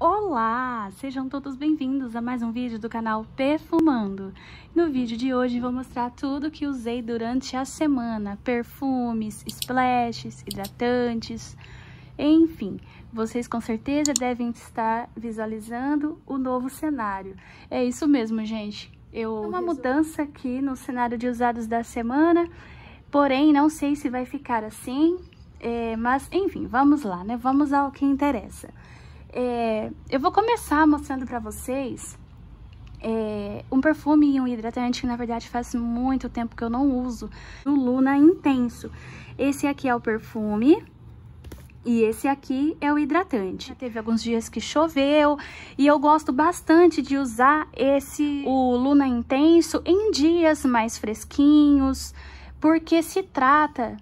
Olá! Sejam todos bem-vindos a mais um vídeo do canal Perfumando. No vídeo de hoje vou mostrar tudo que usei durante a semana, perfumes, splashes, hidratantes, enfim, vocês com certeza devem estar visualizando o novo cenário. É isso mesmo, gente. Eu uma mudança aqui no cenário de usados da semana, porém não sei se vai ficar assim, é, mas enfim, vamos lá, né? Vamos ao que interessa. É, eu vou começar mostrando pra vocês é, um perfume e um hidratante que, na verdade, faz muito tempo que eu não uso. o Luna Intenso. Esse aqui é o perfume. E esse aqui é o hidratante. Já teve alguns dias que choveu e eu gosto bastante de usar esse, o Luna Intenso, em dias mais fresquinhos, porque se trata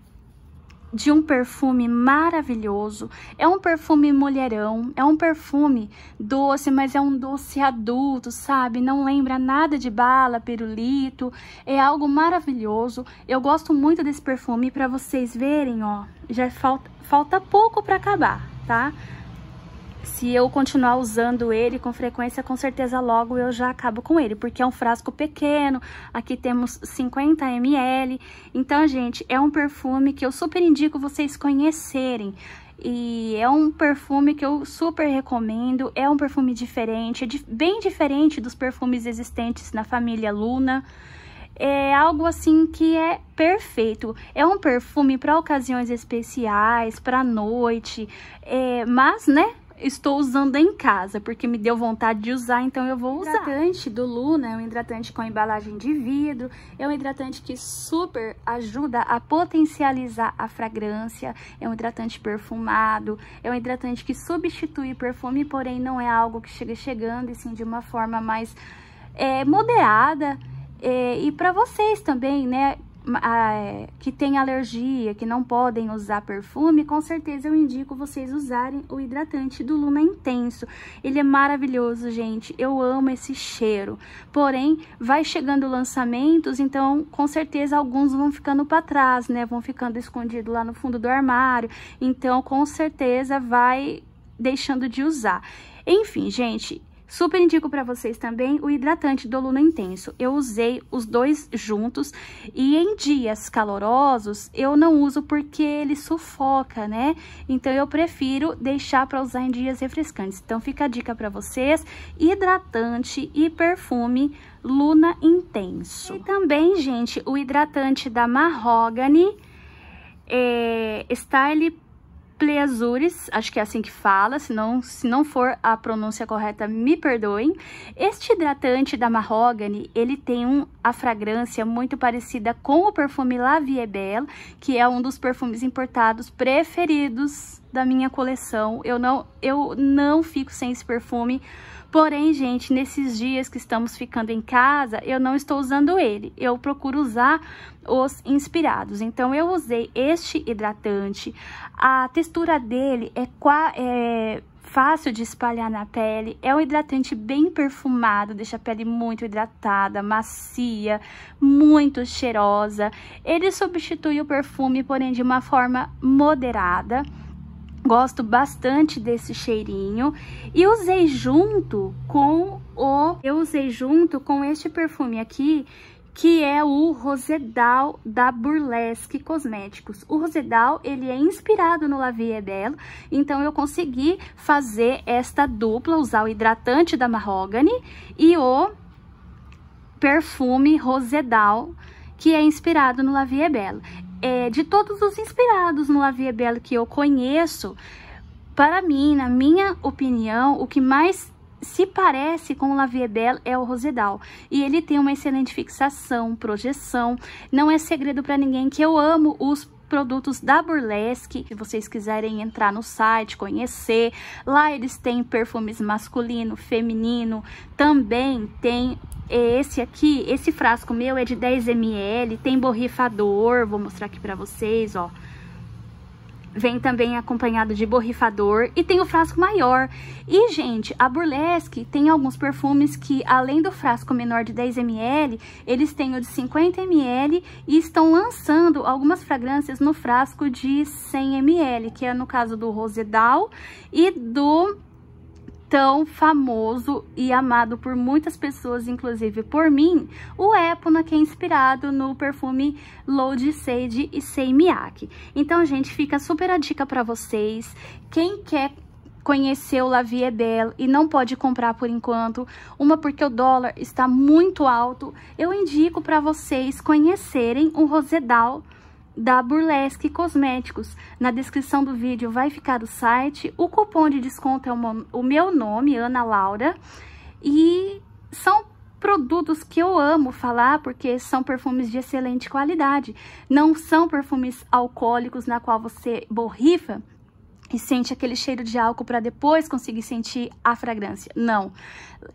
de um perfume maravilhoso. É um perfume mulherão, é um perfume doce, mas é um doce adulto, sabe? Não lembra nada de bala, pirulito. É algo maravilhoso. Eu gosto muito desse perfume para vocês verem, ó. Já falta, falta pouco para acabar, tá? se eu continuar usando ele com frequência, com certeza logo eu já acabo com ele, porque é um frasco pequeno, aqui temos 50 ml. Então, gente, é um perfume que eu super indico vocês conhecerem. E é um perfume que eu super recomendo, é um perfume diferente, é bem diferente dos perfumes existentes na família Luna é algo assim que é perfeito. É um perfume para ocasiões especiais, para noite, é, mas, né? estou usando em casa, porque me deu vontade de usar, então eu vou usar. O hidratante do Lu, né, é um hidratante com embalagem de vidro, é um hidratante que super ajuda a potencializar a fragrância, é um hidratante perfumado, é um hidratante que substitui perfume, porém não é algo que chega chegando, e sim de uma forma mais é, moderada, é, e para vocês também, né, ah, é, que tem alergia, que não podem usar perfume, com certeza eu indico vocês usarem o hidratante do Luna Intenso. Ele é maravilhoso, gente. Eu amo esse cheiro. Porém, vai chegando lançamentos, então com certeza alguns vão ficando para trás, né? Vão ficando escondidos lá no fundo do armário. Então, com certeza vai deixando de usar. Enfim, gente, Super indico para vocês também o hidratante do Luna Intenso. Eu usei os dois juntos e em dias calorosos eu não uso porque ele sufoca, né? Então eu prefiro deixar para usar em dias refrescantes. Então fica a dica para vocês, hidratante e perfume Luna Intenso. E também, gente, o hidratante da Mahogany é, Style Pleasures, acho que é assim que fala, se não, se não for a pronúncia correta, me perdoem. Este hidratante da Mahogany, ele tem um, a fragrância muito parecida com o perfume La Vie Belle, que é um dos perfumes importados preferidos da minha coleção. Eu não, eu não fico sem esse perfume. Porém, gente, nesses dias que estamos ficando em casa, eu não estou usando ele. Eu procuro usar os inspirados. Então, eu usei este hidratante. A textura dele é, é fácil de espalhar na pele. É um hidratante bem perfumado, deixa a pele muito hidratada, macia, muito cheirosa. Ele substitui o perfume, porém, de uma forma moderada. Gosto bastante desse cheirinho e usei junto com o eu usei junto com este perfume aqui que é o Rosedal da Burlesque Cosméticos. O Rosedal, ele é inspirado no La Vie é Belle, então eu consegui fazer esta dupla, usar o hidratante da Mahogany e o perfume Rosedal, que é inspirado no La Vie é Belle é, de todos os inspirados no La Via que eu conheço, para mim, na minha opinião, o que mais se parece com o La Belle é o Rosedal. E ele tem uma excelente fixação, projeção. Não é segredo para ninguém que eu amo os produtos da Burlesque, se vocês quiserem entrar no site, conhecer. Lá eles têm perfumes masculino, feminino, também tem é esse aqui, esse frasco meu é de 10 ml, tem borrifador, vou mostrar aqui pra vocês, ó. Vem também acompanhado de borrifador e tem o frasco maior. E, gente, a Burlesque tem alguns perfumes que, além do frasco menor de 10 ml, eles têm o de 50 ml e estão lançando algumas fragrâncias no frasco de 100 ml, que é no caso do Rosedal e do tão famoso e amado por muitas pessoas, inclusive por mim, o Epona, que é inspirado no perfume Low de Sage e Seimiaki. Então, gente, fica super a dica para vocês. Quem quer o La Vie Belle e não pode comprar por enquanto, uma porque o dólar está muito alto, eu indico para vocês conhecerem o Rosedal da Burlesque Cosméticos. Na descrição do vídeo vai ficar o site. O cupom de desconto é o meu nome, Ana Laura. E são produtos que eu amo falar, porque são perfumes de excelente qualidade. Não são perfumes alcoólicos na qual você borrifa e sente aquele cheiro de álcool para depois conseguir sentir a fragrância. Não.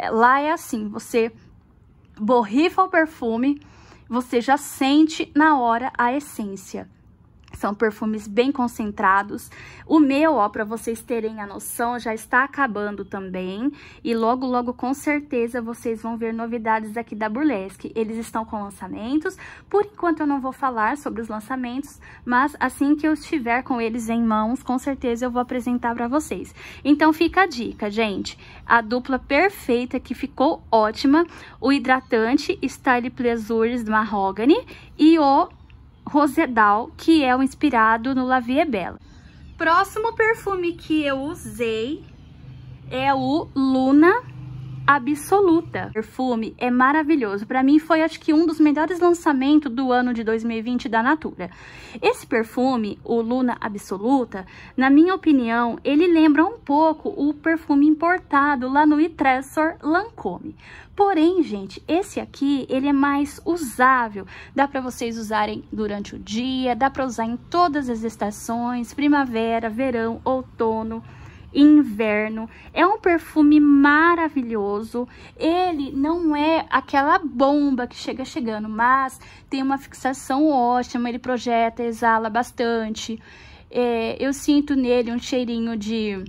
Lá é assim, você borrifa o perfume você já sente na hora a essência são perfumes bem concentrados. O meu, ó, para vocês terem a noção, já está acabando também. E logo, logo, com certeza, vocês vão ver novidades aqui da Burlesque. Eles estão com lançamentos. Por enquanto, eu não vou falar sobre os lançamentos, mas assim que eu estiver com eles em mãos, com certeza eu vou apresentar para vocês. Então, fica a dica, gente. A dupla perfeita que ficou ótima. O hidratante Style Pleasures Mahogany e o Rosedal, que é o inspirado no La Vie Bella. Próximo perfume que eu usei é o Luna absoluta. O perfume é maravilhoso. Para mim foi acho que um dos melhores lançamentos do ano de 2020 da Natura. Esse perfume, o Luna Absoluta, na minha opinião, ele lembra um pouco o perfume importado lá no Itressor Lancome. Porém, gente, esse aqui, ele é mais usável. Dá para vocês usarem durante o dia, dá para usar em todas as estações, primavera, verão, outono inverno. É um perfume maravilhoso. Ele não é aquela bomba que chega chegando, mas tem uma fixação ótima. Ele projeta, exala bastante. É, eu sinto nele um cheirinho de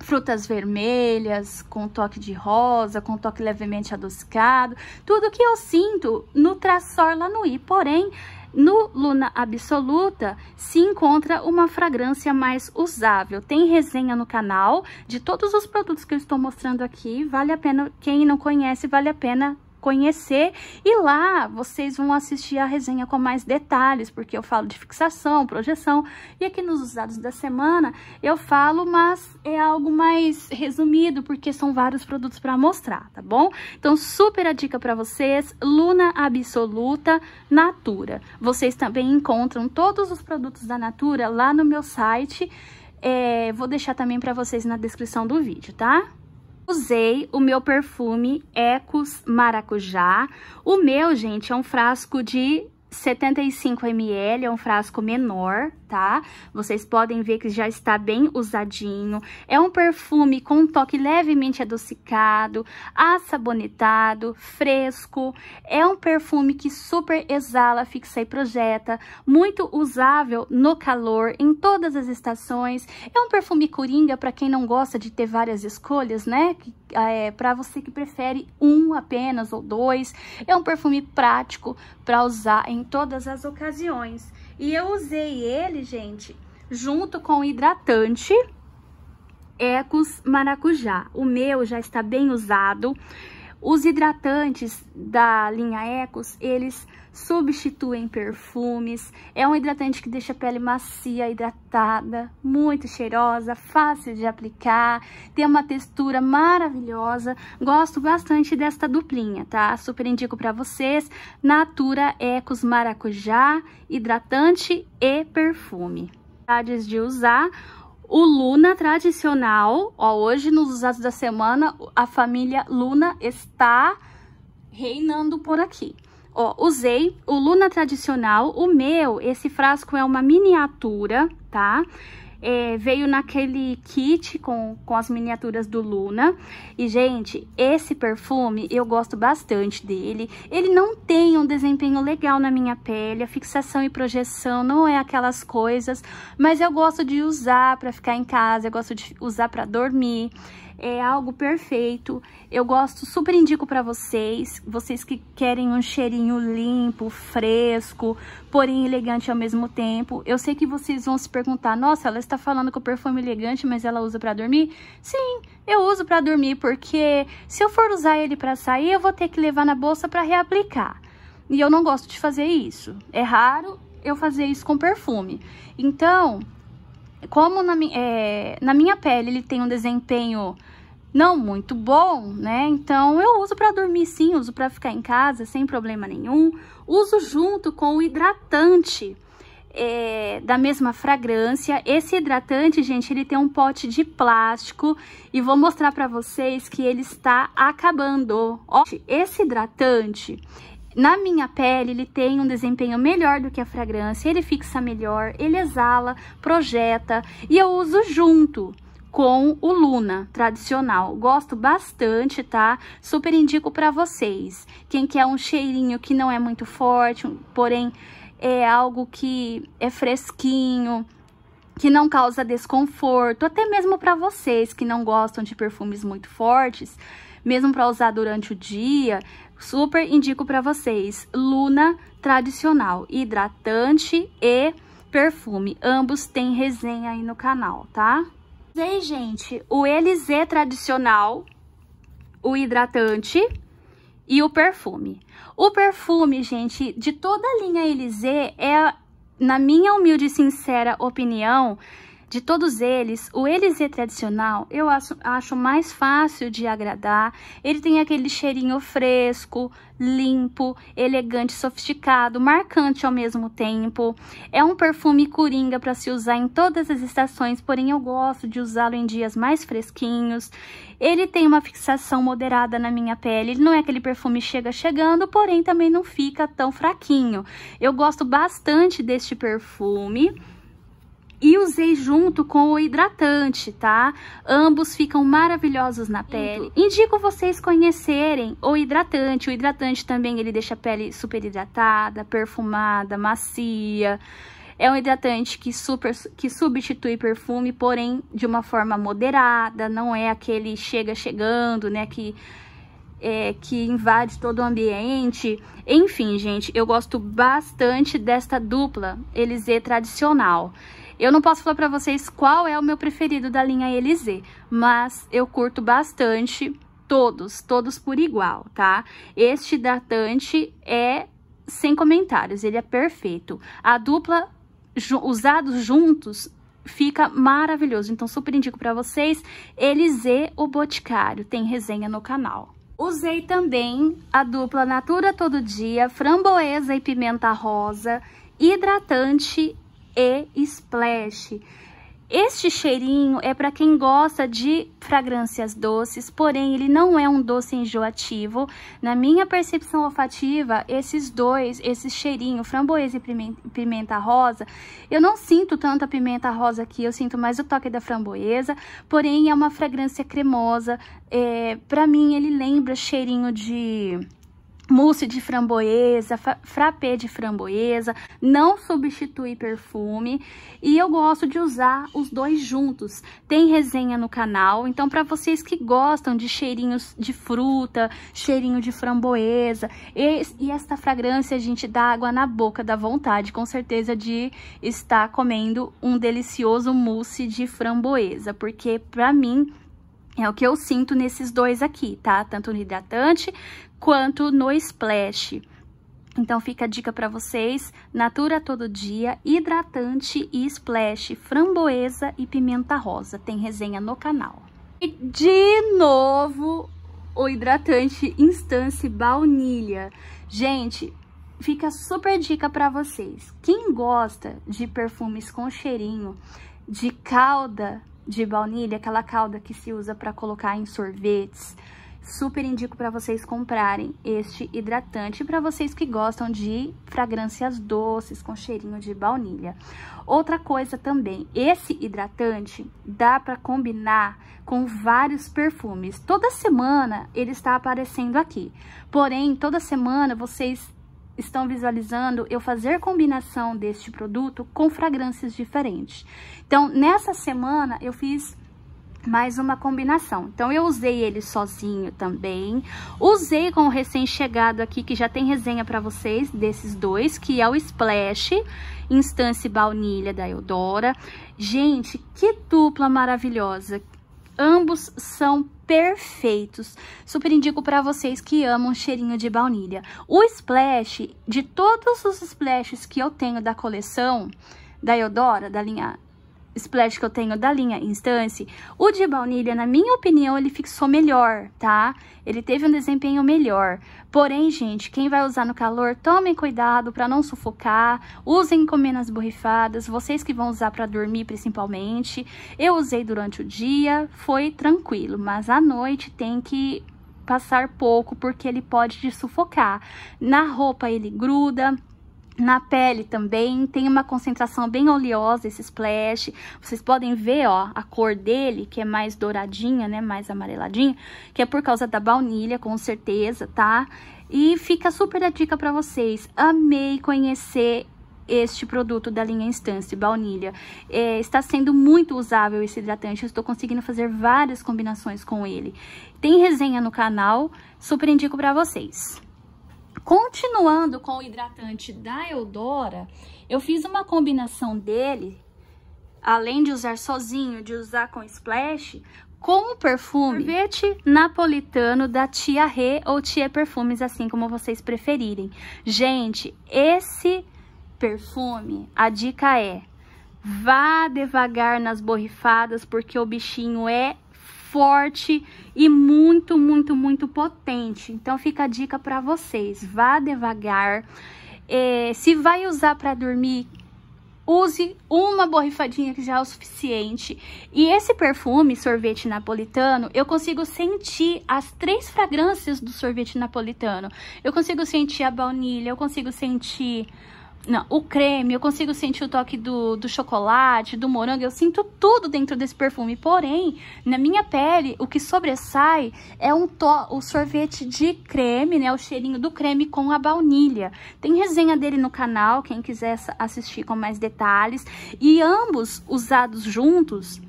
frutas vermelhas, com toque de rosa, com toque levemente adocicado, tudo que eu sinto no Trassor lá no I, porém no Luna Absoluta se encontra uma fragrância mais usável. Tem resenha no canal de todos os produtos que eu estou mostrando aqui. Vale a pena, quem não conhece, vale a pena conhecer. E lá vocês vão assistir a resenha com mais detalhes, porque eu falo de fixação, projeção. E aqui nos usados da semana eu falo, mas é algo mais resumido, porque são vários produtos para mostrar, tá bom? Então, super a dica para vocês, Luna Absoluta Natura. Vocês também encontram todos os produtos da Natura lá no meu site. É, vou deixar também para vocês na descrição do vídeo, tá? Usei o meu perfume Ecos Maracujá. O meu, gente, é um frasco de 75 ml, é um frasco menor, tá? Vocês podem ver que já está bem usadinho. É um perfume com um toque levemente adocicado, assabonetado, fresco. É um perfume que super exala, fixa e projeta. Muito usável no calor, em todas as estações. É um perfume coringa para quem não gosta de ter várias escolhas, né? É, para você que prefere um apenas ou dois. É um perfume prático para usar em todas as ocasiões. E eu usei ele, gente, junto com o hidratante Ecos Maracujá. O meu já está bem usado. Os hidratantes da linha Ecos, eles substituem perfumes, é um hidratante que deixa a pele macia, hidratada, muito cheirosa, fácil de aplicar, tem uma textura maravilhosa. Gosto bastante desta duplinha, tá? Super indico para vocês. Natura Ecos Maracujá, hidratante e perfume. Antes de usar, o Luna tradicional, ó, hoje nos usados da semana, a família Luna está reinando por aqui. Ó, usei o Luna tradicional, o meu, esse frasco é uma miniatura, tá? É, veio naquele kit com, com as miniaturas do Luna. E, gente, esse perfume eu gosto bastante dele. Ele não tem um desempenho legal na minha pele, a fixação e projeção não é aquelas coisas, mas eu gosto de usar para ficar em casa, eu gosto de usar para dormir é algo perfeito. Eu gosto, super indico para vocês, vocês que querem um cheirinho limpo, fresco, porém elegante ao mesmo tempo. Eu sei que vocês vão se perguntar, nossa, ela está falando que o perfume é elegante, mas ela usa para dormir? Sim, eu uso para dormir, porque se eu for usar ele para sair, eu vou ter que levar na bolsa para reaplicar. E eu não gosto de fazer isso. É raro eu fazer isso com perfume. Então, como na, é, na minha pele ele tem um desempenho não muito bom, né? Então eu uso para dormir sim, uso para ficar em casa sem problema nenhum. Uso junto com o hidratante é, da mesma fragrância. Esse hidratante, gente, ele tem um pote de plástico e vou mostrar para vocês que ele está acabando. Ó, esse hidratante, na minha pele, ele tem um desempenho melhor do que a fragrância, ele fixa melhor, ele exala, projeta e eu uso junto com o Luna tradicional. Gosto bastante, tá? Super indico para vocês. Quem quer um cheirinho que não é muito forte, porém é algo que é fresquinho, que não causa desconforto, até mesmo para vocês que não gostam de perfumes muito fortes, mesmo para usar durante o dia, super indico para vocês. Luna tradicional, hidratante e perfume. Ambos têm resenha aí no canal, tá? Usei, gente, o Elise tradicional, o hidratante e o perfume. O perfume, gente, de toda a linha Elise é, na minha humilde e sincera opinião, de todos eles, o Elise é tradicional eu acho, acho mais fácil de agradar. Ele tem aquele cheirinho fresco, limpo, elegante, sofisticado, marcante ao mesmo tempo. É um perfume coringa para se usar em todas as estações, porém eu gosto de usá-lo em dias mais fresquinhos. Ele tem uma fixação moderada na minha pele. Ele não é aquele perfume chega chegando, porém também não fica tão fraquinho. Eu gosto bastante deste perfume e usei junto com o hidratante, tá? Ambos ficam maravilhosos na pele. Indico vocês conhecerem o hidratante. O hidratante também, ele deixa a pele super hidratada, perfumada, macia. É um hidratante que, super, que substitui perfume, porém de uma forma moderada, não é aquele chega chegando, né, que, é, que invade todo o ambiente. Enfim, gente, eu gosto bastante desta dupla Elisê tradicional. Eu não posso falar pra vocês qual é o meu preferido da linha Elise, mas eu curto bastante todos, todos por igual, tá? Este hidratante é sem comentários, ele é perfeito. A dupla, ju usados juntos, fica maravilhoso. Então, super indico pra vocês, Elisê, o Boticário, tem resenha no canal. Usei também a dupla Natura Todo Dia, Framboesa e Pimenta Rosa, hidratante e splash. Este cheirinho é para quem gosta de fragrâncias doces, porém ele não é um doce enjoativo. Na minha percepção olfativa, esses dois, esse cheirinho, framboesa e pimenta, rosa, eu não sinto tanto a pimenta rosa aqui, eu sinto mais o toque da framboesa, porém é uma fragrância cremosa. É, para mim ele lembra cheirinho de mousse de framboesa, frappé de framboesa, não substitui perfume e eu gosto de usar os dois juntos. Tem resenha no canal, então para vocês que gostam de cheirinhos de fruta, cheirinho de framboesa e, e esta fragrância a gente dá água na boca dá vontade, com certeza de estar comendo um delicioso mousse de framboesa, porque para mim é o que eu sinto nesses dois aqui, tá? Tanto no hidratante quanto no splash. Então fica a dica para vocês, Natura Todo Dia, hidratante e splash, framboesa e pimenta rosa. Tem resenha no canal. E de novo, o hidratante Instance Baunilha. Gente, fica super dica para vocês. Quem gosta de perfumes com cheirinho, de calda de baunilha, aquela calda que se usa para colocar em sorvetes, Super indico para vocês comprarem este hidratante para vocês que gostam de fragrâncias doces com cheirinho de baunilha. Outra coisa também, esse hidratante dá para combinar com vários perfumes. Toda semana ele está aparecendo aqui. Porém, toda semana vocês estão visualizando eu fazer combinação deste produto com fragrâncias diferentes. Então, nessa semana eu fiz mais uma combinação. Então, eu usei ele sozinho também. Usei com o recém-chegado aqui, que já tem resenha pra vocês, desses dois, que é o Splash, Instance Baunilha da Eudora. Gente, que dupla maravilhosa. Ambos são perfeitos. Super indico para vocês que amam cheirinho de baunilha. O Splash, de todos os Splashes que eu tenho da coleção, da Eudora, da linha splash que eu tenho da linha Instance, o de baunilha, na minha opinião, ele fixou melhor, tá? Ele teve um desempenho melhor. Porém, gente, quem vai usar no calor, tomem cuidado para não sufocar, usem com menos borrifadas, vocês que vão usar para dormir principalmente. Eu usei durante o dia, foi tranquilo, mas à noite tem que passar pouco, porque ele pode te sufocar. Na roupa ele gruda, na pele também tem uma concentração bem oleosa esse splash. Vocês podem ver, ó, a cor dele, que é mais douradinha, né, mais amareladinha, que é por causa da baunilha, com certeza, tá? E fica super a dica para vocês. Amei conhecer este produto da linha Instance, baunilha. É, está sendo muito usável esse hidratante, eu estou conseguindo fazer várias combinações com ele. Tem resenha no canal, super indico para vocês. Continuando com o hidratante da Eudora, eu fiz uma combinação dele, além de usar sozinho, de usar com splash, com o perfume sorvete napolitano da Tia Rê ou Tia Perfumes, assim como vocês preferirem. Gente, esse perfume, a dica é, vá devagar nas borrifadas, porque o bichinho é forte e muito, muito, muito potente. Então fica a dica para vocês, vá devagar. É, se vai usar para dormir, use uma borrifadinha que já é o suficiente. E esse perfume, sorvete napolitano, eu consigo sentir as três fragrâncias do sorvete napolitano. Eu consigo sentir a baunilha, eu consigo sentir não, o creme, eu consigo sentir o toque do, do chocolate, do morango, eu sinto tudo dentro desse perfume. Porém, na minha pele, o que sobressai é um to o sorvete de creme, né? O cheirinho do creme com a baunilha. Tem resenha dele no canal, quem quiser assistir com mais detalhes. E ambos usados juntos,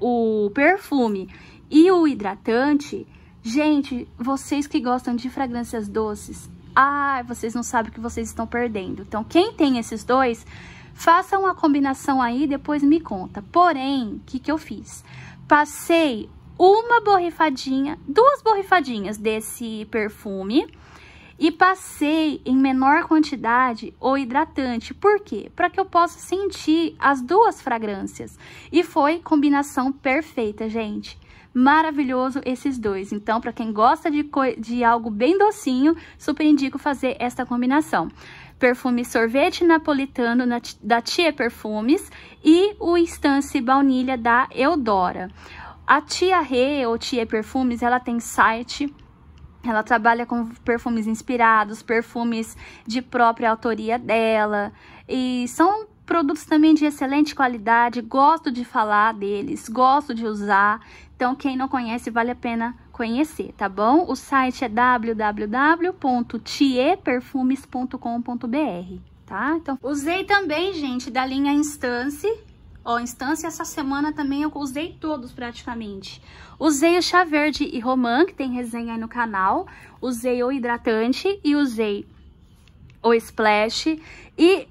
o perfume e o hidratante, gente, vocês que gostam de fragrâncias doces, ah, vocês não sabem o que vocês estão perdendo. Então, quem tem esses dois, faça uma combinação aí, depois me conta. Porém, o que, que eu fiz? Passei uma borrifadinha, duas borrifadinhas desse perfume e passei em menor quantidade o hidratante. Por quê? Para que eu possa sentir as duas fragrâncias. E foi combinação perfeita, gente maravilhoso esses dois. Então, para quem gosta de, de algo bem docinho, super indico fazer esta combinação perfume sorvete napolitano da Tia Perfumes e o Instance Baunilha da Eudora. A Tia Rê ou Tia Perfumes, ela tem site, ela trabalha com perfumes inspirados, perfumes de própria autoria dela e são produtos também de excelente qualidade, gosto de falar deles, gosto de usar, então, quem não conhece, vale a pena conhecer, tá bom? O site é www.tieperfumes.com.br, tá? Então, usei também, gente, da linha Instance. Ó, Instância essa semana também eu usei todos praticamente. Usei o chá verde e romã, que tem resenha aí no canal. Usei o hidratante e usei o splash. E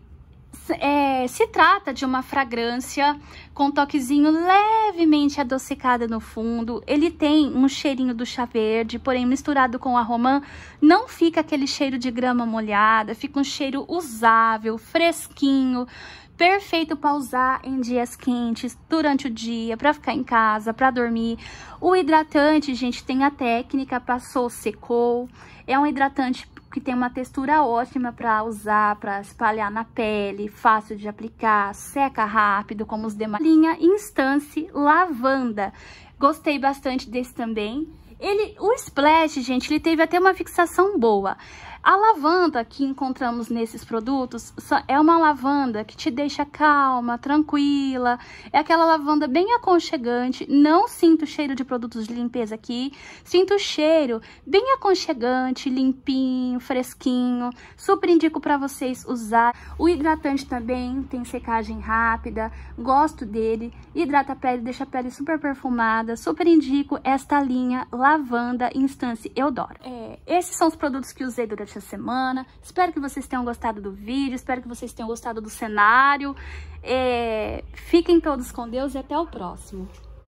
é, se trata de uma fragrância com toquezinho levemente adocicada no fundo. Ele tem um cheirinho do chá verde, porém misturado com a romã, não fica aquele cheiro de grama molhada, fica um cheiro usável, fresquinho, perfeito para usar em dias quentes, durante o dia, para ficar em casa, para dormir. O hidratante, gente, tem a técnica, passou, secou. É um hidratante que tem uma textura ótima para usar, para espalhar na pele, fácil de aplicar, seca rápido, como os demais. Linha Instance Lavanda. Gostei bastante desse também. Ele, o splash, gente, ele teve até uma fixação boa. A lavanda que encontramos nesses produtos é uma lavanda que te deixa calma, tranquila, é aquela lavanda bem aconchegante, não sinto cheiro de produtos de limpeza aqui, sinto cheiro bem aconchegante, limpinho, fresquinho, super indico para vocês usar. O hidratante também tem secagem rápida, gosto dele, hidrata a pele, deixa a pele super perfumada, super indico esta linha Lavanda Instance Eudora. É, esses são os produtos que usei durante semana. Espero que vocês tenham gostado do vídeo, espero que vocês tenham gostado do cenário. É... Fiquem todos com Deus e até o próximo.